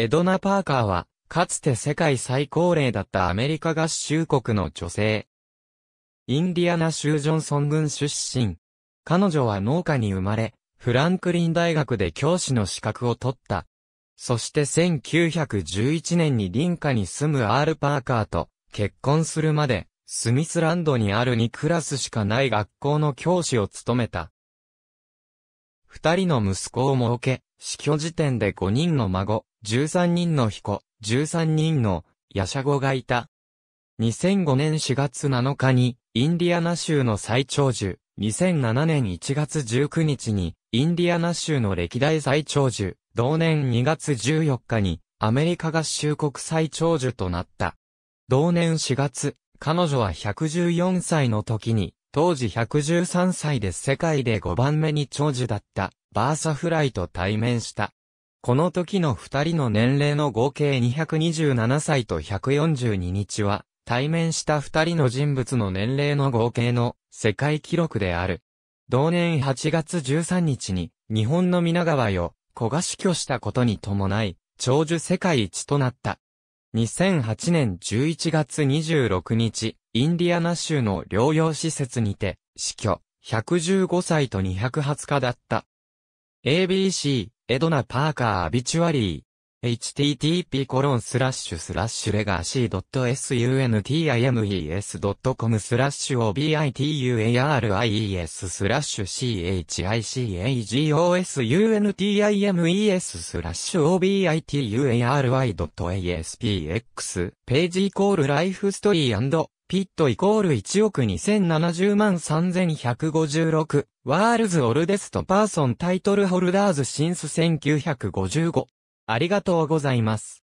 エドナ・パーカーは、かつて世界最高齢だったアメリカ合衆国の女性。インディアナ州ジョンソン郡出身。彼女は農家に生まれ、フランクリン大学で教師の資格を取った。そして1911年に林家に住むアール・パーカーと結婚するまで、スミスランドにある2クラスしかない学校の教師を務めた。二人の息子を設け、死去時点で5人の孫、13人の彦、13人の、ヤシャゴがいた。2005年4月7日に、インディアナ州の最長寿、2007年1月19日に、インディアナ州の歴代最長寿、同年2月14日に、アメリカ合衆国最長寿となった。同年4月、彼女は114歳の時に、当時113歳で世界で5番目に長寿だった、バーサフライと対面した。この時の二人の年齢の合計227歳と142日は、対面した二人の人物の年齢の合計の世界記録である。同年8月13日に、日本の皆川よ、子が死去したことに伴い、長寿世界一となった。2008年11月26日、インディアナ州の療養施設にて、死去、115歳と220日だった。ABC、エドナ・パーカー・アビチュアリー。http コロンスラッシュスラッシュレガシー .suntimes.com スラッシュ obituaries スラッシュ chicagosunimes t スラッシュ obituary.aspx ページイコールライフストーリーピットイコール1億2070万3156、ワールズ・オルデスト・パーソン・タイトル・ホルダーズ・シンス1955。ありがとうございます。